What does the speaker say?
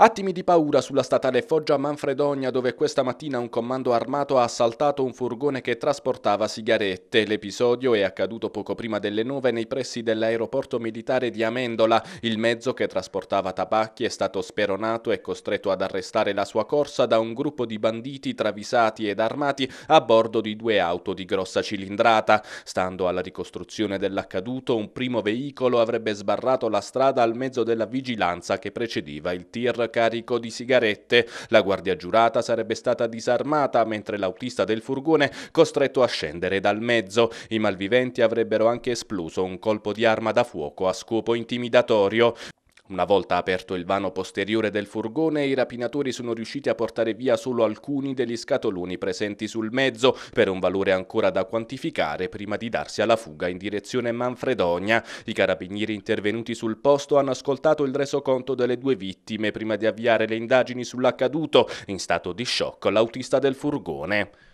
Attimi di paura sulla statale Foggia Manfredonia dove questa mattina un comando armato ha assaltato un furgone che trasportava sigarette. L'episodio è accaduto poco prima delle 9 nei pressi dell'aeroporto militare di Amendola. Il mezzo che trasportava tabacchi è stato speronato e costretto ad arrestare la sua corsa da un gruppo di banditi travisati ed armati a bordo di due auto di grossa cilindrata. Stando alla ricostruzione dell'accaduto, un primo veicolo avrebbe sbarrato la strada al mezzo della vigilanza che precedeva il tir carico di sigarette. La guardia giurata sarebbe stata disarmata mentre l'autista del furgone costretto a scendere dal mezzo. I malviventi avrebbero anche espluso un colpo di arma da fuoco a scopo intimidatorio. Una volta aperto il vano posteriore del furgone, i rapinatori sono riusciti a portare via solo alcuni degli scatoloni presenti sul mezzo, per un valore ancora da quantificare prima di darsi alla fuga in direzione Manfredonia. I carabinieri intervenuti sul posto hanno ascoltato il resoconto delle due vittime prima di avviare le indagini sull'accaduto, in stato di shock l'autista del furgone.